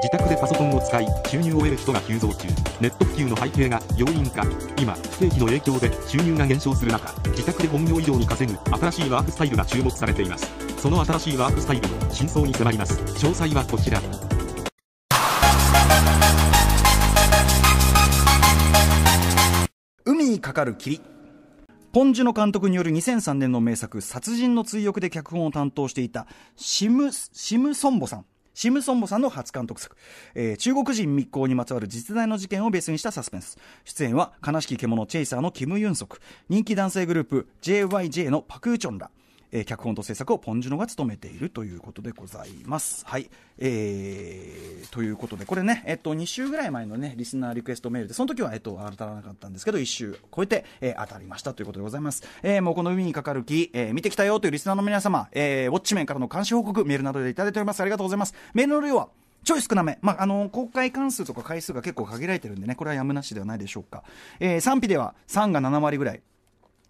自宅でパソコンを使い収入を得る人が急増中ネット普及の背景が要因か今不景気の影響で収入が減少する中自宅で本業以上に稼ぐ新しいワークスタイルが注目されていますその新しいワークスタイルの真相に迫ります詳細はこちら海にかかる霧ポンジュの監督による2003年の名作「殺人の追憶」で脚本を担当していたシムシムソンボさんシム・ソンボさんの初監督作、えー、中国人密航にまつわる実在の事件をベースにしたサスペンス出演は悲しき獣チェイサーのキム・ユンソク人気男性グループ JYJ のパク・ウチョンらえー、脚本と制作をポン・ジュノが務めているということでございます。はい、えということで、これね、えっと、2週ぐらい前のね、リスナーリクエストメールで、その時は、えっと、当たらなかったんですけど、1週超えて、えー、当たりましたということでございます。えー、もうこの海にかかる木、えー、見てきたよというリスナーの皆様、えー、ウォッチ面からの監視報告、メールなどでいただいております。ありがとうございます。メールの量は、ちょい少なめ。まあ、あの、公開関数とか回数が結構限られてるんでね、これはやむなしではないでしょうか。えー、賛否では3が7割ぐらい。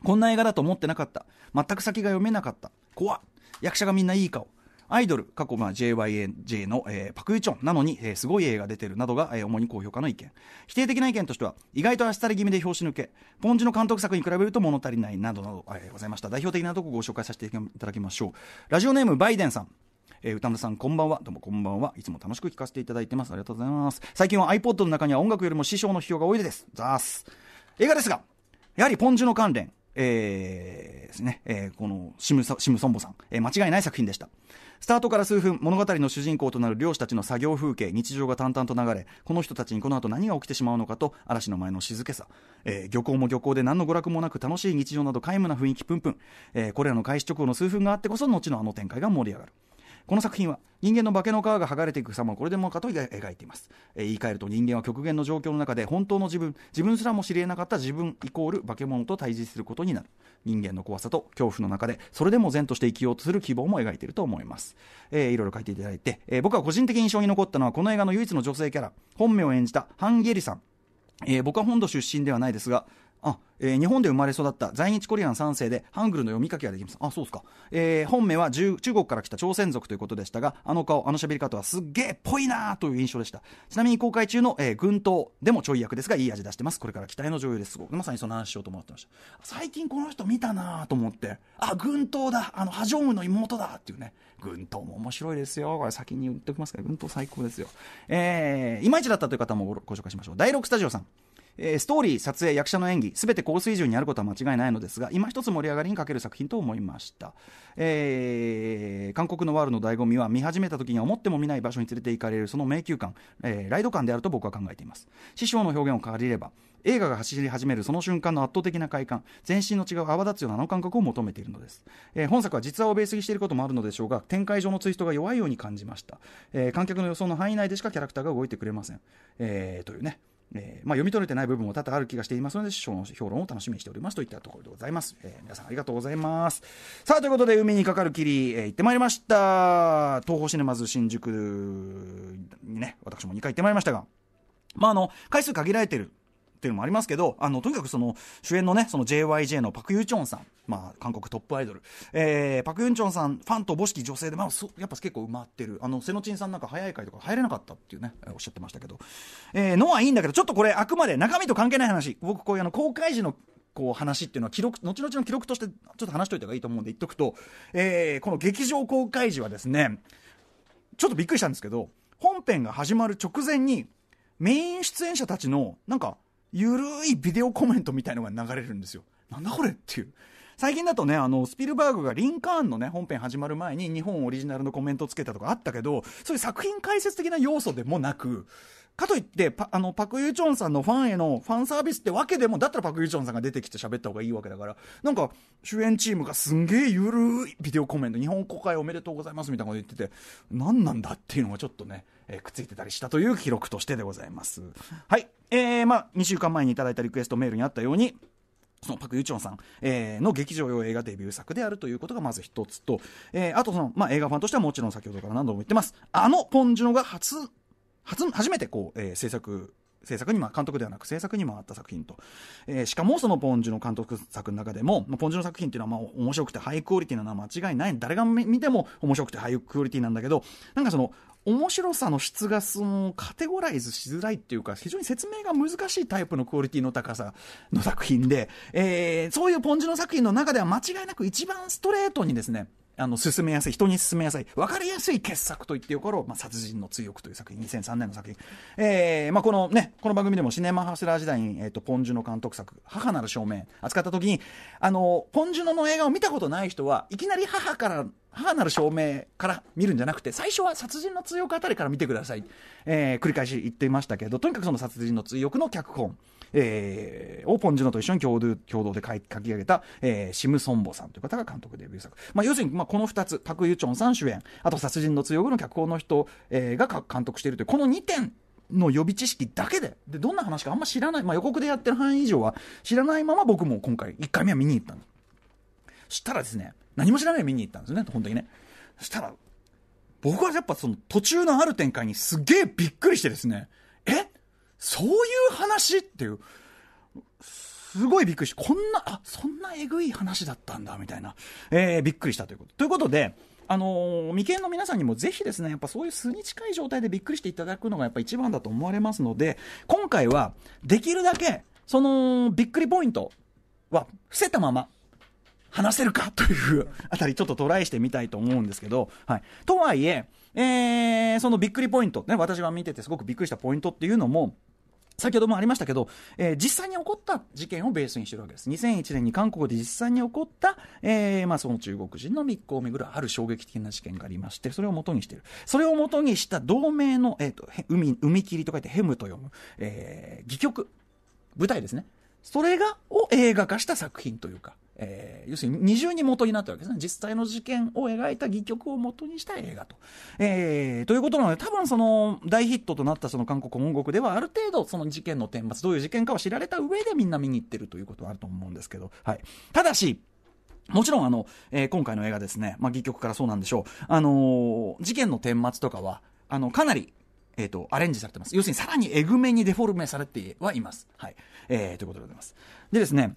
こんな映画だと思ってなかった。全く先が読めなかった。怖っ。役者がみんないい顔。アイドル、過去、まあ、JYJ の、えー、パク・ユチョンなのに、えー、すごい映画出てるなどが、えー、主に高評価の意見。否定的な意見としては、意外とあっさり気味で表紙抜け、ポンジの監督作に比べると物足りないなどなど、えー、ございました。代表的なとこご紹介させていただきましょう。ラジオネーム、バイデンさん。えー、歌村さんこんばんはどうもこんばんはいつも楽しく聞かせていただいてますありがとうございます最近は iPod の中には音楽よりも師匠の批評が多いですザース映画ですがやはりポンジュの関連えー、ですね、えー、このシムソンボさん、えー、間違いない作品でした。スタートから数分物語の主人公となる漁師たちの作業風景日常が淡々と流れこの人たちにこの後何が起きてしまうのかと嵐の前の静けさ、えー、漁港も漁港で何の娯楽もなく楽しい日常など皆無な雰囲気プンプン、えー、これらの開始直後の数分があってこそ後のあの展開が盛り上がるこの作品は人間の化けの皮が剥がれていく様をこれでもかと描いています、えー、言い換えると人間は極限の状況の中で本当の自分自分すらも知り得なかった自分イコール化け物と対峙することになる人間の怖さと恐怖の中でそれでも善として生きようとする希望も描いていると思います、えー、いろいろ書いていただいて、えー、僕は個人的に印象に残ったのはこの映画の唯一の女性キャラ本名を演じたハン・ゲリさんえー、僕は本土出身ではないですが、あえー、日本で生まれ育った在日コリアン3世でハングルの読み書きができますあそうですか、えー、本名は中国から来た朝鮮族ということでしたがあの顔あの喋り方はすっげえっぽいなという印象でしたちなみに公開中の、えー、軍刀でもちょい役ですがいい味出してますこれから期待の女優ですまさにその話しようと思ってました最近この人見たなと思ってあ軍刀だあのハジョームの妹だっていうね軍刀も面白いですよこれ先に言っておきますから軍刀最高ですよえー、いまいちだったという方もご紹介しましょう第6スタジオさんえー、ストーリー撮影役者の演技全て高水準にあることは間違いないのですが今一つ盛り上がりにかける作品と思いました、えー、韓国のワールドの醍醐味は見始めた時には思っても見ない場所に連れて行かれるその迷宮感、えー、ライド感であると僕は考えています師匠の表現を借りれば映画が走り始めるその瞬間の圧倒的な快感全身の違う泡立つようなあの感覚を求めているのです、えー、本作は実話をベースにしていることもあるのでしょうが展開上のツイストが弱いように感じました、えー、観客の予想の範囲内でしかキャラクターが動いてくれません、えー、というねえー、まあ、読み取れてない部分も多々ある気がしていますので、その評論を楽しみにしておりますといったところでございます。えー、皆さんありがとうございます。さあ、ということで、海にかかる霧、えー、行ってまいりました。東宝シネマズ新宿にね、私も2回行ってまいりましたが、まあ、あの、回数限られてるっていうのもありますけど、あの、とにかくその、主演のね、その JYJ のパク・ユチョンさん、まあ、韓国トップアイドル、えー、パク・ユンチョンさん、ファンと母き女性で、まあ、やっぱ結構埋まってる。あの、セノチンさんなんか早い回とか入れなかったっていうね、おっしゃってましたけど、えー、のはいいんだけど、ちょっとこれ、あくまで中身と関係ない話、僕、こういうあの、公開時のこう話っていうのは記録後々の記録としてちょっと話しておいた方がいいと思うんで言っとくと、えー、この劇場公開時はですねちょっとびっくりしたんですけど本編が始まる直前にメイン出演者たちのなんかゆるいビデオコメントみたいのが流れるんですよ。なんだこれっていう。最近だとね、あの、スピルバーグがリンカーンのね、本編始まる前に日本オリジナルのコメントつけたとかあったけど、そういう作品解説的な要素でもなく、かといってパ、あの、パクユチョンさんのファンへのファンサービスってわけでも、だったらパクユチョンさんが出てきて喋った方がいいわけだから、なんか、主演チームがすんげえゆるいビデオコメント、日本公開おめでとうございますみたいなこと言ってて、何なんだっていうのがちょっとね、えー、くっついてたりしたという記録としてでございます。はい。えー、まあ、2週間前にいただいたリクエストメールにあったように、そのパク・ユチョンさん、えー、の劇場用映画デビュー作であるということがまず一つと、えー、あとその、まあ、映画ファンとしてはもちろん先ほどから何度も言ってます、あのポン・ジュノが初初初めてこう、えー、制作制作にも監督ではなく制作にもあった作品と、えー、しかもそのポン・ジュの監督作の中でも、まあ、ポン・ジュの作品っていうのはまあ面白くてハイクオリティなのは間違いない誰が見ても面白くてハイクオリティなんだけどなんかその面白さの質がそのカテゴライズしづらいっていうか非常に説明が難しいタイプのクオリティの高さの作品で、えー、そういうポン・ジュの作品の中では間違いなく一番ストレートにですねあの、進めやすい、人に進めやすい、わかりやすい傑作と言ってよかろう、まあ、殺人の追憶という作品、2003年の作品。えー、まあ、このね、この番組でもシネマハスラー時代に、えっ、ー、と、ポンジュの監督作、母なる証明、扱った時に、あの、ポンジュノの映画を見たことない人は、いきなり母から母なる証明から見るんじゃなくて最初は殺人の追憶あたりから見てください、えー、繰り返し言っていましたけどとにかくその殺人の追憶の脚本、えー、をポン・ジュノと一緒に共同共同で書き上げた、えー、シム・ソンボさんという方が監督デビュー作、まあ、要するに、まあ、この2つパク・ユチョンさん主演あと殺人の追憶の脚本の人、えー、が監督しているというこの2点の予備知識だけででどんな話かあんま知らない、まあ、予告でやってる範囲以上は知らないまま僕も今回1回目は見に行ったんです。したらですね何も知らないで見に行ったんですね、本当にね。そしたら、僕はやっぱその途中のある展開にすげえびっくりしてですね、えそういう話っていう、すごいびっくりして、こんな、あ、そんなえぐい話だったんだ、みたいな、えー、びっくりしたということ。ということで、あのー、未見の皆さんにもぜひですね、やっぱそういう数に近い状態でびっくりしていただくのがやっぱ一番だと思われますので、今回はできるだけ、その、びっくりポイントは伏せたまま話せるかというあたり、ちょっとトライしてみたいと思うんですけど、はい、とはいえ、えー、そのびっくりポイント、ね、私が見ててすごくびっくりしたポイントっていうのも、先ほどもありましたけど、えー、実際に起こった事件をベースにしてるわけです。2001年に韓国で実際に起こった、えー、まあ、その中国人の密航をめぐるある衝撃的な事件がありまして、それを元にしている。それを元にした同盟の、えっ、ー、と、海、海切りと書いてヘムと読む、えー、戯曲、舞台ですね。それが、を映画化した作品というか、えー、要するに二重に元になったわけですね。実際の事件を描いた戯曲を元にした映画と。えー、ということなので、多分その大ヒットとなったその韓国本国ではある程度その事件の顛末、どういう事件かを知られた上でみんな見に行ってるということはあると思うんですけど、はい。ただし、もちろん、あの、えー、今回の映画ですね、まあ、戯曲からそうなんでしょう。あのー、事件の顛末とかは、あの、かなり、えっ、ー、と、アレンジされてます。要するに、さらにえぐめにデフォルメされてはいます。はい。えー、ということでございます。でですね、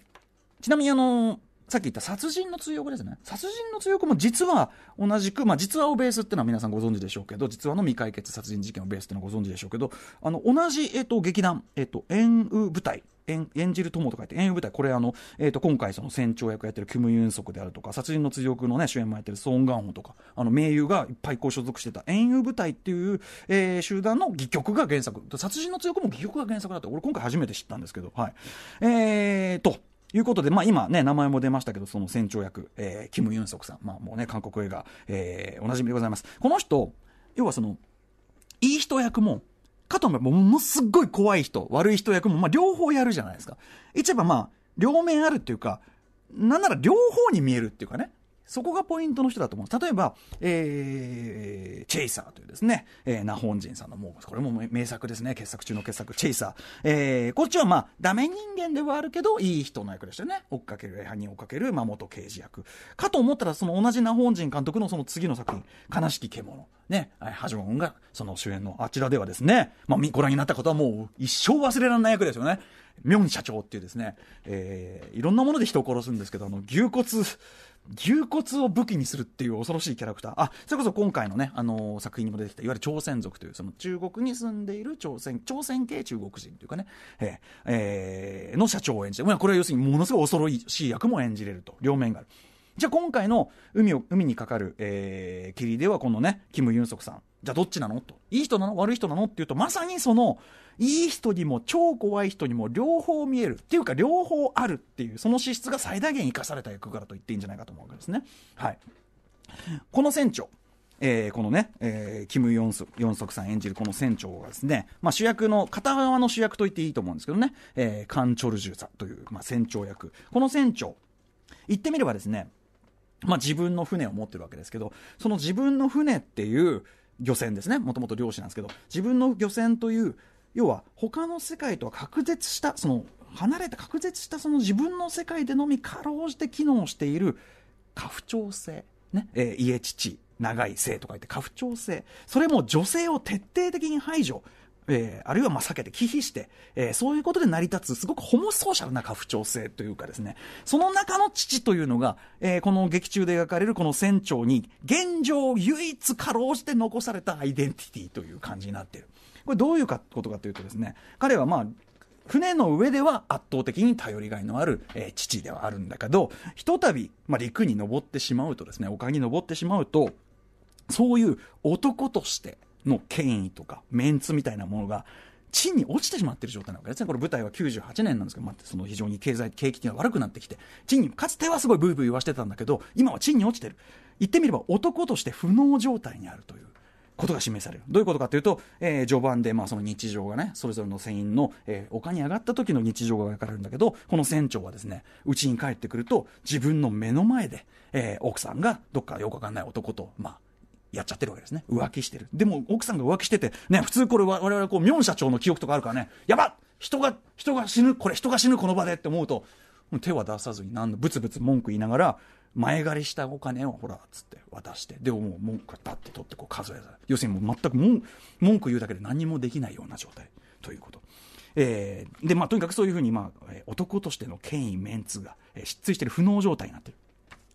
ちなみにあのーさっき言った殺人の追憶ですね。殺人の追憶も実は同じく、まあ、実話をベースっていうのは皆さんご存知でしょうけど、実話の未解決殺人事件をベースっていうのはご存知でしょうけど、あの、同じ、えっ、ー、と、劇団、えっ、ー、と、演舞台演演じる友と書いて、演舞台、これあの、えーと、今回その船長役やってるキム・ユンソクであるとか、殺人の追憶の、ね、主演もやってるソン・ガンホとか、あの名優がいっぱいこう所属してた、演舞舞台っていう、えー、集団の戯曲が原作、殺人の追憶も戯曲が原作だって、俺今回初めて知ったんですけど、はい。えーと、いうことで、まあ、今ね、名前も出ましたけど、その船長役、えー、キム・ユンソクさん、まあ、もうね、韓国映画、えー、おなじみでございます。この人、要はその、いい人役も、かと思えば、ものすごい怖い人、悪い人役も、まあ、両方やるじゃないですか。一番まあ、両面あるっていうか、なんなら両方に見えるっていうかね。そこがポイントの人だと思う例えば、えー、チェイサーというですね、えー、ナホンジンさんのもう、これも名作ですね、傑作中の傑作、チェイサー。えー、こっちはまあ、ダメ人間ではあるけど、いい人の役でしたよね。追っかける、犯人を追っかける、まあ、元刑事役。かと思ったら、その同じナホンジン監督のその次の作品、悲しき獣。ね、ハジョンが、その主演のあちらではですね、まあ、ご覧になったことはもう一生忘れられない役ですよね。ミョン社長っていうですね、えー、いろんなもので人を殺すんですけど、あの、牛骨、牛骨を武器にするっていう恐ろしいキャラクター。あ、それこそ今回のね、あのー、作品にも出てきた、いわゆる朝鮮族という、その中国に住んでいる朝鮮、朝鮮系中国人というかね、えー、えー、の社長を演じて、これは要するにものすごい恐ろしい役も演じれると、両面がある。じゃあ今回の海を、海にかかる、えー、霧ではこのね、キム・ユンソクさんじゃあどっちなのと。いい人なの悪い人なのっていうと、まさにその、いい人にも超怖い人にも両方見える。っていうか、両方あるっていう、その資質が最大限生かされた役柄と言っていいんじゃないかと思うわけですね。はい。この船長。えー、このね、えー、キム・ヨンソヨンソクさん演じるこの船長がですね、まあ、主役の、片側の主役と言っていいと思うんですけどね、えー、カン・チョルジュさんという、まあ、船長役。この船長、言ってみればですね、まあ、自分の船を持ってるわけですけど、その自分の船っていう、漁船ですねもともと漁師なんですけど自分の漁船という要は他の世界とは隔絶したその離れた隔絶したその自分の世界でのみかろうじて機能している家父長制、ねえー、家父長い性とか言って家父長制それも女性を徹底的に排除えー、あるいはまあ避けて忌避して、えー、そういうことで成り立つすごくホモソーシャルな家父長制というかですねその中の父というのが、えー、この劇中で描かれるこの船長に現状唯一かろうじて残されたアイデンティティという感じになっているこれどういうことかというとですね彼はまあ船の上では圧倒的に頼りがいのある、えー、父ではあるんだけどひとたび、まあ、陸に登ってしまうとですね丘に登ってしまうとそういう男としての権威とかメンツみたいなものが地に落ちてしまってる状態なわけですね。これ舞台は98年なんですけど、まあ、その非常に経済、景気が悪くなってきて、地に、かつてはすごいブーブー言わしてたんだけど、今は地に落ちてる。言ってみれば男として不能状態にあるという。ことが示されるどういうことかというと、えー、序盤でまあその日常がねそれぞれの船員の、えー、丘に上がった時の日常が描かれるんだけどこの船長はですねうちに帰ってくると自分の目の前で、えー、奥さんがどっかよくわかんない男とまあやっちゃってるわけですね浮気してるでも奥さんが浮気しててね普通これ我々こうミョン社長の記憶とかあるからねやば人が人が死ぬこれ人が死ぬこの場でって思うと手は出さずに何度ブツブツ文句言いながら前借りしたお金をほらっつって渡してでもう文句だって取ってこう数えた要するにもう全く文文句言うだけで何もできないような状態ということ。えー、でまあ、とにかくそういうふうに、まあ、男としての権威メンツが、えー、失墜している不能状態になっている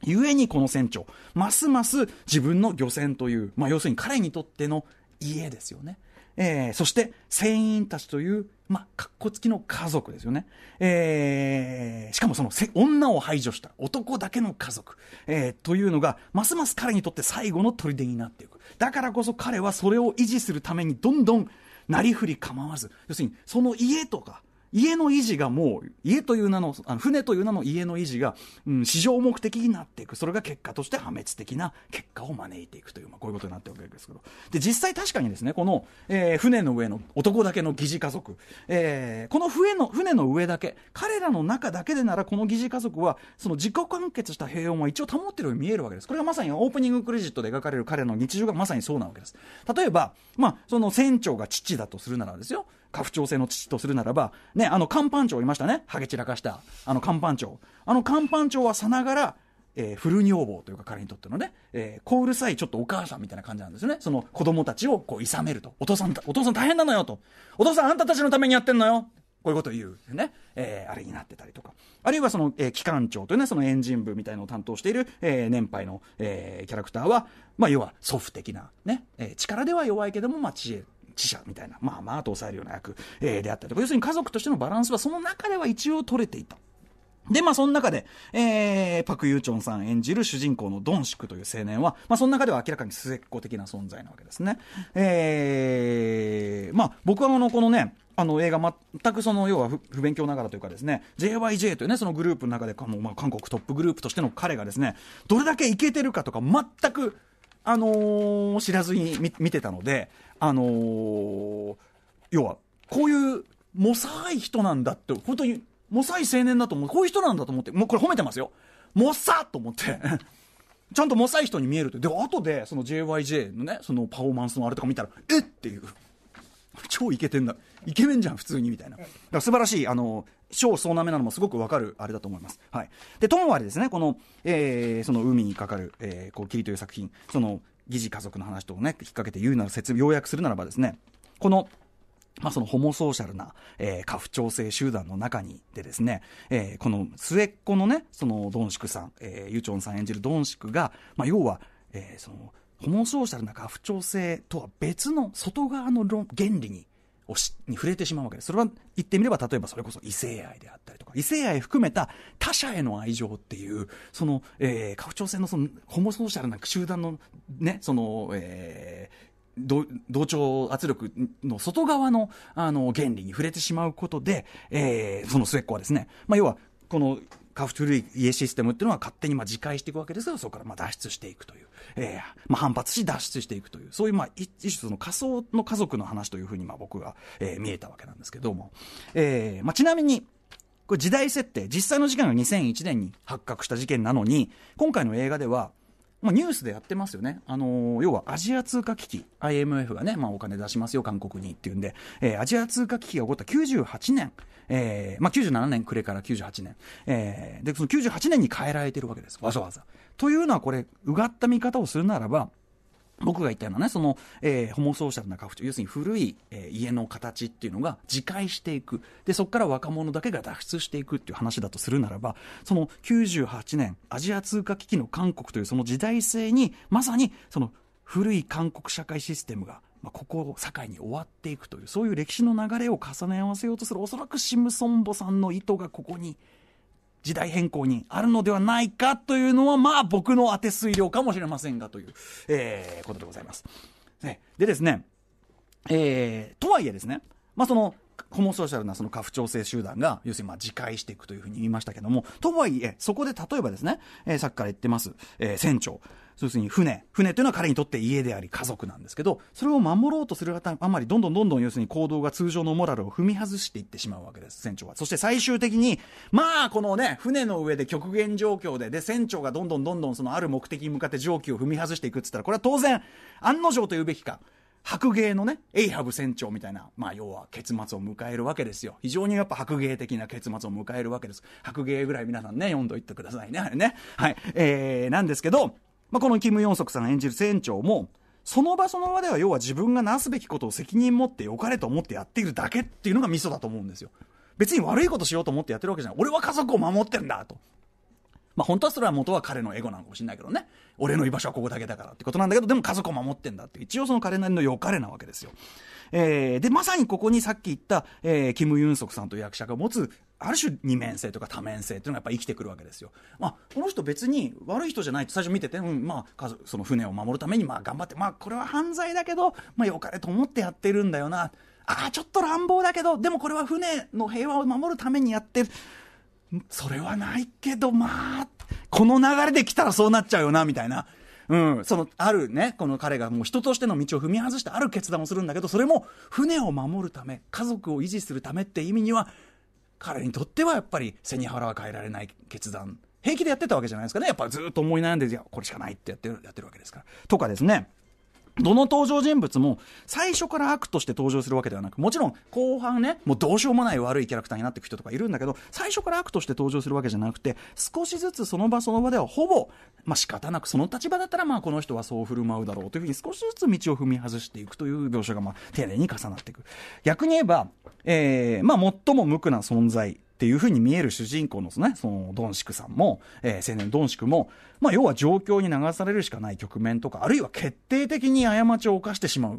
ゆえにこの船長、ますます自分の漁船という、まあ、要するに彼にとっての家ですよね。えー、そして船員たちという、まあ、かっこつきの家族ですよね。えー、しかもその女を排除した男だけの家族、えー、というのが、ますます彼にとって最後の砦になっていく。だからこそ彼はそれを維持するためにどんどんなりふり構わず、要するにその家とか、家の維持がもう、家という名の、あの船という名の家の維持が、うん、市場目的になっていく。それが結果として破滅的な結果を招いていくという、まあ、こういうことになってるわけですけど。で、実際確かにですね、この、えー、船の上の男だけの疑似家族、えー、この船の船の上だけ、彼らの中だけでなら、この疑似家族は、その自己完結した平穏は一応保ってるように見えるわけです。これがまさにオープニングクレジットで描かれる彼の日常がまさにそうなわけです。例えば、まあ、その船長が父だとするならですよ、家父長制の父とするならば、ね、あの、カンパン長いましたね。ハゲ散らかした、あの、カンパン長。あの、カンパン長はさながら、えー、古女房というか彼にとってのね、えー、こうるさいちょっとお母さんみたいな感じなんですよね。その子供たちをこう、いさめると。お父さん、お父さん大変なのよと。お父さんあんたたちのためにやってんのよ。こういうことを言う、ね、えー、あれになってたりとか。あるいはその、えー、機関長というね、そのエンジン部みたいなのを担当している、えー、年配の、えー、キャラクターは、まあ、要は祖父的な、ね、えー、力では弱いけども、まあ、知恵治者みたいな、まあまあと抑えるような役、えー、であったりとか、要するに家族としてのバランスはその中では一応取れていた。で、まあ、その中で、えー、パク・ユーチョンさん演じる主人公のドンシクという青年は、まあ、その中では明らかに末っ子的な存在なわけですね。えー、まあ、僕はあの、このね、あの映画、全くその要は不勉強ながらというか、ですね JYJ というねそのグループの中で、まあ、韓国トップグループとしての彼がですねどれだけイケてるかとか、全くあのー、知らずに見てたので、あのー、要は、こういう、もさい人なんだって、本当に、もさい青年だと思う。こういう人なんだと思って、もうこれ褒めてますよ。もっさと思って。ちゃんともさい人に見えるって。で、後で、その JYJ のね、そのパフォーマンスのあれとか見たら、えっていう。超イケてんだ。イケメンじゃん普通にみたいなだから素晴らしいあのそ総なめなのもすごくわかるあれだと思います、はい、でともあれですねこの,、えー、その海にかかる、えー、こう霧という作品その疑似家族の話とね引っ掛けて言うなら説明、要約するならばですねこのまあ、そのホモソーシャルな、えー、家父長制集団の中にでですね、えー、この末っ子のね、そのドンシクさん、えー、ユチョンさん演じるドンシクが、まあ、要は、えー、その、ホモソーシャルな家父長制とは別の外側の論原理にに触れてしまうわけです。それは言ってみれば、例えばそれこそ異性愛であったりとか、異性愛含めた他者への愛情っていう、その、えー、拡張性のその、ホモソーシャルな集団の、ね、その、えー、同調圧力の外側のあの原理に触れてしまうことで、えー、その末っ子はですね、まあ、要はこのカフトゥルイエシステムっていうのは勝手にまあ自戒していくわけですが、そこからまあ脱出していくという、えーまあ、反発し脱出していくという、そういうまあ一種の仮想の家族の話というふうにまあ僕が、えー、見えたわけなんですけども、えーまあ、ちなみに、これ時代設定、実際の事件が2001年に発覚した事件なのに、今回の映画では、まあ、ニュースでやってますよね、あのー、要はアジア通貨危機、IMF がね、まあ、お金出しますよ、韓国にっていうんで、えー、アジア通貨危機が起こった98年、えーまあ、97年暮れから98年、えー、でその98年に変えられてるわけです、わざわざ。というのは、これ、うがった見方をするならば、僕が言ったようなね、その、えー、ホモソーシャルな家父長、要するに古い、えー、家の形っていうのが自戒していく。で、そこから若者だけが脱出していくっていう話だとするならば、その98年、アジア通貨危機の韓国というその時代性に、まさにその古い韓国社会システムがまあ、ここを境に終わっていくというそういう歴史の流れを重ね合わせようとするおそらくシムソンボさんの意図がここに時代変更にあるのではないかというのはまあ僕の当て推量かもしれませんがという、えー、ことでございます。ね、でですね、えー、とはいえですね、まあ、そのホモソーシャルなその家父調整集団が、要するにまあ自戒していくというふうに言いましたけども、とはいえ、そこで例えばですね、えー、さっきから言ってます、えー、船長。要するに船、船というのは彼にとって家であり家族なんですけど、それを守ろうとするあまり、どんどんどんどん要するに行動が通常のモラルを踏み外していってしまうわけです、船長は。そして最終的に、まあ、このね、船の上で極限状況で、で、船長がどんどんどんどんそのある目的に向かって蒸気を踏み外していくっつったら、これは当然、案の定と言うべきか、白芸のね、エイハブ船長みたいな、まあ要は結末を迎えるわけですよ。非常にやっぱ白芸的な結末を迎えるわけです。白芸ぐらい皆さんね、読んどいてくださいね、あれね。はい。えー、なんですけど、まあ、このキム・ヨンソクさん演じる船長も、その場その場では要は自分がなすべきことを責任持ってよかれと思ってやっているだけっていうのがミソだと思うんですよ。別に悪いことしようと思ってやってるわけじゃない。俺は家族を守ってんだと。まあ本当はそれは元は彼のエゴなのかもしれないけどね。俺の居場所はここだけだからってことなんだけど、でも家族を守ってんだって。一応その彼なりの良かれなわけですよ。えー、で、まさにここにさっき言った、えー、キム・ユンソクさんという役者が持つある種二面性とか多面性っていうのがやっぱ生きてくるわけですよ。まあ、この人別に悪い人じゃないと最初見てて、うん、まあ、その船を守るためにまあ頑張って、まあこれは犯罪だけど、まあ良かれと思ってやってるんだよな。ああ、ちょっと乱暴だけど、でもこれは船の平和を守るためにやってる。それはないけど、まあ、この流れで来たらそうなっちゃうよな、みたいな。うん、その、あるね、この彼がもう人としての道を踏み外してある決断をするんだけど、それも船を守るため、家族を維持するためって意味には、彼にとってはやっぱり背に腹は変えられない決断平気でやってたわけじゃないですかねやっぱずっと思い悩んでいやこれしかないってやってるやってるわけですからとかですねどの登場人物も最初から悪として登場するわけではなくもちろん後半ねもうどうしようもない悪いキャラクターになっていく人とかいるんだけど最初から悪として登場するわけじゃなくて少しずつその場その場ではほぼ、まあ仕方なくその立場だったらまあこの人はそう振る舞うだろうというふうに少しずつ道を踏み外していくという描写がまあ丁寧に重なっていく逆に言えばえー、まあ、最も無垢な存在っていうふうに見える主人公のその,、ね、そのドンシクさんも、えー、青年ドンシクも、まあ、要は状況に流されるしかない局面とかあるいは決定的に過ちを犯してしまうっ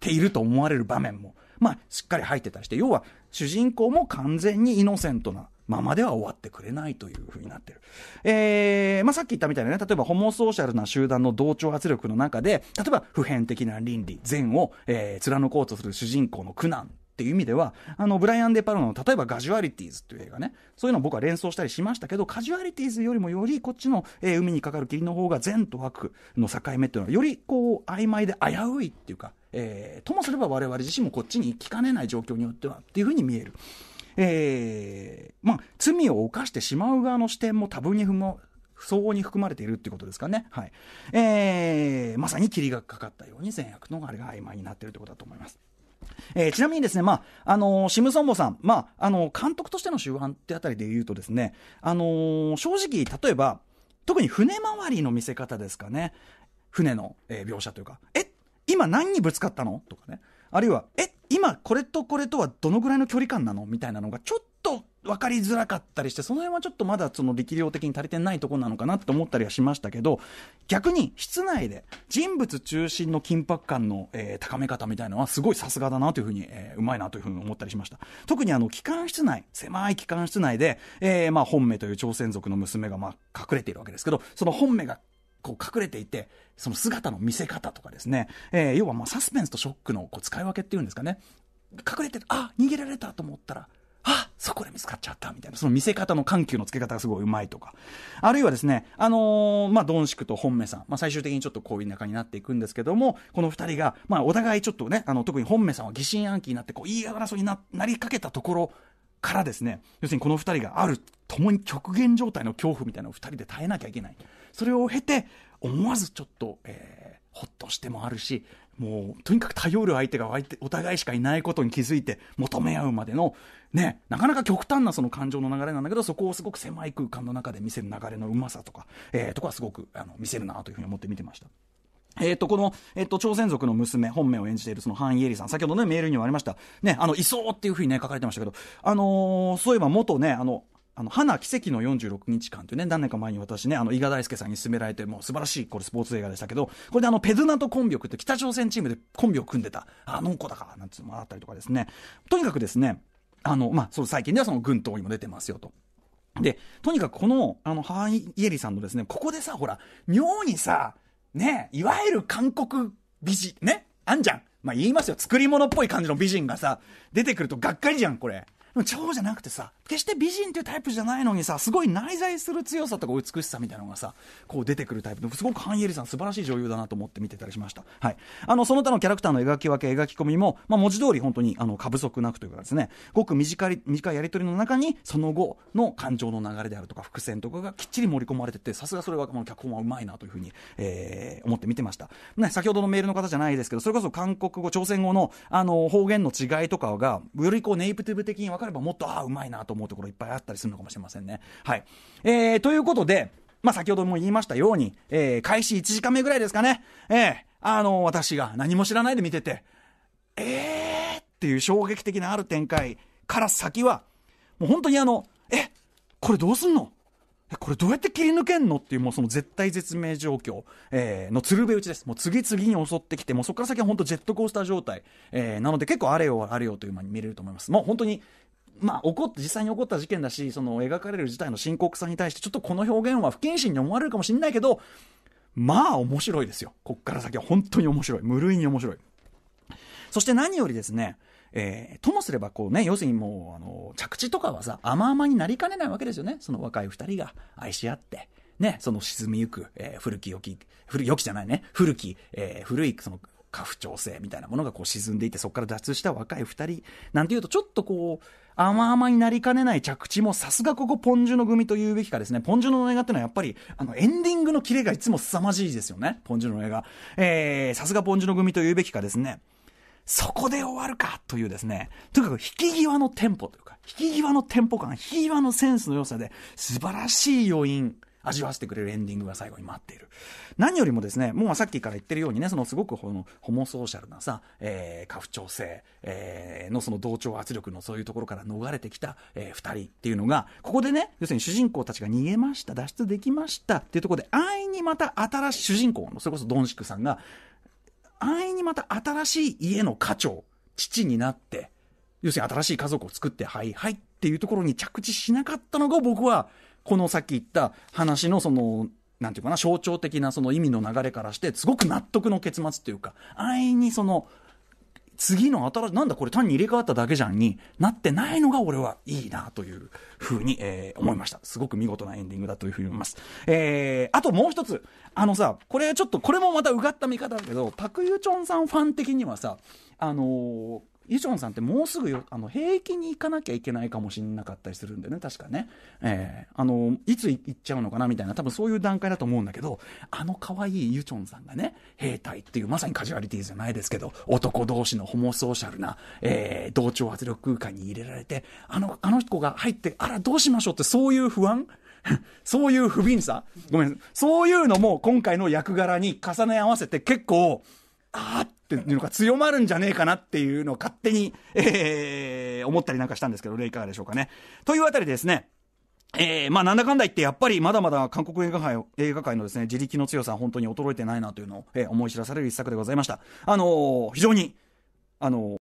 ていると思われる場面も、まあ、しっかり入ってたりして要は主人公も完全にイノセントな。ままでは終わってくれないというふうになってる。えー、まあ、さっき言ったみたいなね、例えばホモソーシャルな集団の同調圧力の中で、例えば普遍的な倫理、善を、えー、貫こうとする主人公の苦難っていう意味では、あの、ブライアン・デ・パルノの、例えばガジュアリティーズっていう映画ね、そういうのを僕は連想したりしましたけど、カジュアリティーズよりもより、こっちの、えー、海にかかる霧の方が善と悪の境目っていうのは、よりこう、曖昧で危ういっていうか、えー、ともすれば我々自身もこっちに行きかねない状況によってはっていうふうに見える。えー、まあ、罪を犯してしまう側の視点も多分に踏も、相応に含まれているっていうことですかね。はい。えー、まさに霧がかかったように善悪のあれが曖昧になっているということだと思います。えー、ちなみにですね、まあ、あのー、シムソンボさん、まあ、あのー、監督としての周半ってあたりで言うとですね、あの正直、例えば、特に船回りの見せ方ですかね、船の、え描写というか、え、今何にぶつかったのとかね、あるいは、え、今これとこれとはどのぐらいの距離感なのみたいなのが、ちょっ分かりづらかったりして、その辺はちょっとまだその力量的に足りてないとこなのかなって思ったりはしましたけど、逆に室内で人物中心の緊迫感の、えー、高め方みたいのはすごいさすがだなというふうに、えー、うまいなというふうに思ったりしました。特にあの、機関室内、狭い機関室内で、えー、まあ本命という朝鮮族の娘がまあ隠れているわけですけど、その本命がこう隠れていて、その姿の見せ方とかですね、えー、要はまあサスペンスとショックのこう使い分けっていうんですかね。隠れてる、あ、逃げられたと思ったら、あそこで見つかっちゃったみたいな、その見せ方の緩急のつけ方がすごいうまいとか、あるいはですね、あのー、まあ、ドンシクと本命さん、まあ、最終的にちょっとこういう仲になっていくんですけども、この二人が、まあ、お互いちょっとね、あの、特に本命さんは疑心暗鬼になって、こう、言い争いにななりかけたところ、からですね要するにこの2人がある共に極限状態の恐怖みたいなのを2人で耐えなきゃいけないそれを経て思わずちょっと、えー、ほっとしてもあるしもうとにかく頼る相手がお互いしかいないことに気づいて求め合うまでの、ね、なかなか極端なその感情の流れなんだけどそこをすごく狭い空間の中で見せる流れのうまさとか、えー、とかすごくあの見せるなというふうに思って見てました。えっ、ー、と、この、えっ、ー、と、朝鮮族の娘、本名を演じているそのハン・イエリさん、先ほどね、メールにもありました。ね、あの、いそうっていうふうにね、書かれてましたけど、あのー、そういえば元ね、あの、あの、花奇跡の46日間というね、何年か前に私ね、あの、伊賀大輔さんに勧められて、もう素晴らしい、これスポーツ映画でしたけど、これであの、ペズナとコンビを組って、北朝鮮チームでコンビを組んでた、あの子だかなんていうのもあったりとかですね。とにかくですね、あの、まあ、その最近ではその軍統にも出てますよと。で、とにかくこの、あの、ハーイエリさんのですね、ここでさ、ほら、妙にさ、ね、いわゆる韓国美人、ね、あんじゃん。まあ、言いますよ。作り物っぽい感じの美人がさ、出てくるとがっかりじゃん、これ。でも、超じゃなくてさ、決して美人というタイプじゃないのにさすごい内在する強さとか美しさみたいなのがさこう出てくるタイプですごくハン・イエリさん素晴らしい女優だなと思って見てたりしました、はい、あのその他のキャラクターの描き分け描き込みも、まあ、文字通り本当にあの過不足なくというかですねごく短い短いやり取りの中にその後の感情の流れであるとか伏線とかがきっちり盛り込まれててさすがそれはこの脚本はうまいなというふうに、えー、思って見てました、ね、先ほどのメールの方じゃないですけどそれこそ韓国語朝鮮語のあの方言の違いとかがよりこうネイティブ的に分かればもっとああうまいなと思うところいっぱいあったりするのかもしれませんね。はい。えー、ということで、まあ、先ほども言いましたように、えー、開始1時間目ぐらいですかね。えー、あのー、私が何も知らないで見てて、えーっていう衝撃的なある展開から先は、もう本当にあの、え、これどうすんのこれどうやって切り抜けんのっていうもうその絶対絶命状況、えー、の鶴瓶打ちです。もう次々に襲ってきて、もうそこから先は本当ジェットコースター状態。えー、なので結構あれよあれよという間に見れると思います。もう本当にまあ、起こっ実際に起こった事件だしその描かれる事態の深刻さに対してちょっとこの表現は不謹慎に思われるかもしれないけどまあ面白いですよこっから先は本当に面白い無類に面白いそして何よりですねえー、ともすればこうね要するにもうあの着地とかはさ甘々になりかねないわけですよねその若い2人が愛し合ってねその沈みゆく、えー、古き良き古良きじゃないね古き、えー、古いその家父長制みたいなものがこう沈んでいて、そこから脱出した若い2人、なんていうと、ちょっとこう、甘々になりかねない着地も、さすがここポンジュの組と言うべきかですね。ポンジュの映画ってのはやっぱり、あの、エンディングのキレがいつも凄まじいですよね。ポンジュの映画。えー、さすがポンジュの組と言うべきかですね。そこで終わるかというですね、とにかく引き際のテンポというか、引き際のテンポ感、引き際のセンスの良さで、素晴らしい余韻。味わわせてくれるエンディングが最後に待っている。何よりもですね、もうさっきから言ってるようにね、そのすごくホモソーシャルなさ、えー、家父長性、えー、のその同調圧力のそういうところから逃れてきた、えー、2人っていうのが、ここでね、要するに主人公たちが逃げました、脱出できましたっていうところで、安易にまた新しい主人公の、それこそドンシクさんが、安易にまた新しい家の家長、父になって、要するに新しい家族を作って、はい、はいっていうところに着地しなかったのが僕は、このさっき言った話のその、なんていうかな、象徴的なその意味の流れからして、すごく納得の結末というか、安易にその、次の新しい、なんだこれ単に入れ替わっただけじゃんになってないのが俺はいいなというふうに、えー、思いました。すごく見事なエンディングだというふうに思います。えー、あともう一つ、あのさ、これちょっと、これもまたうがった見方だけど、パクユチョンさんファン的にはさ、あのーイジョンさんってもうすぐよあの兵役に行かなきゃいけないかもしれなかったりするんでね、確かね、えー、あのいつ行っちゃうのかなみたいな、多分そういう段階だと思うんだけど、あの可愛いユチョンさんがね、兵隊っていう、まさにカジュアリティじゃないですけど、男同士のホモソーシャルな、えー、同調圧力空間に入れられて、あのあの子が入って、あら、どうしましょうって、そういう不安 そういう不憫さ、ごめんそういうのも今回の役柄に重ね合わせて結構、あーっっていうのが強まるんじゃねえかなっていうのを勝手に、えー、思ったりなんかしたんですけど、いかがでしょうかね。というあたりですね。えー、まあなんだかんだ言ってやっぱりまだまだ韓国映画界映画界のですね、自力の強さ本当に衰えてないなというのを、えー、思い知らされる一作でございました。あのー、非常に、あのー